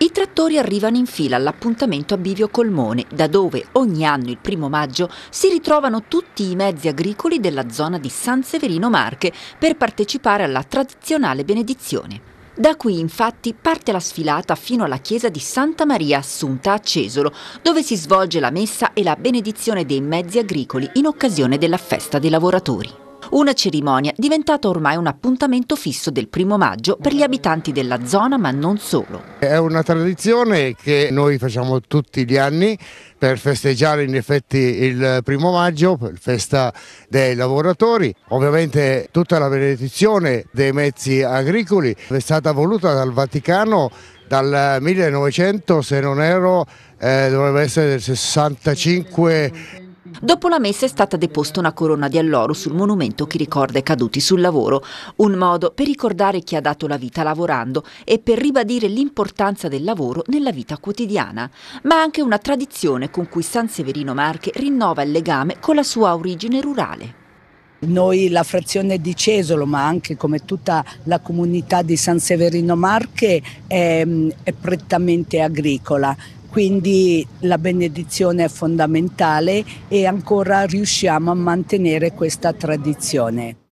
I trattori arrivano in fila all'appuntamento a Bivio Colmone, da dove ogni anno il primo maggio si ritrovano tutti i mezzi agricoli della zona di San Severino Marche per partecipare alla tradizionale benedizione. Da qui infatti parte la sfilata fino alla chiesa di Santa Maria Assunta a Cesolo, dove si svolge la messa e la benedizione dei mezzi agricoli in occasione della festa dei lavoratori. Una cerimonia diventata ormai un appuntamento fisso del primo maggio per gli abitanti della zona, ma non solo. È una tradizione che noi facciamo tutti gli anni per festeggiare in effetti il primo maggio, festa dei lavoratori. Ovviamente tutta la benedizione dei mezzi agricoli è stata voluta dal Vaticano dal 1900, se non ero, eh, dovrebbe essere del 65 Dopo la messa è stata deposta una corona di alloro sul monumento che ricorda i caduti sul lavoro, un modo per ricordare chi ha dato la vita lavorando e per ribadire l'importanza del lavoro nella vita quotidiana, ma anche una tradizione con cui San Severino Marche rinnova il legame con la sua origine rurale. Noi la frazione di Cesolo, ma anche come tutta la comunità di San Severino Marche, è, è prettamente agricola quindi la benedizione è fondamentale e ancora riusciamo a mantenere questa tradizione.